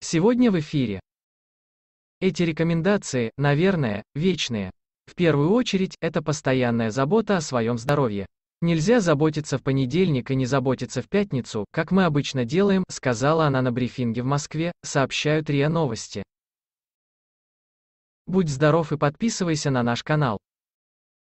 Сегодня в эфире. Эти рекомендации, наверное, вечные. В первую очередь, это постоянная забота о своем здоровье. Нельзя заботиться в понедельник и не заботиться в пятницу, как мы обычно делаем, сказала она на брифинге в Москве, сообщают РИА Новости. Будь здоров и подписывайся на наш канал.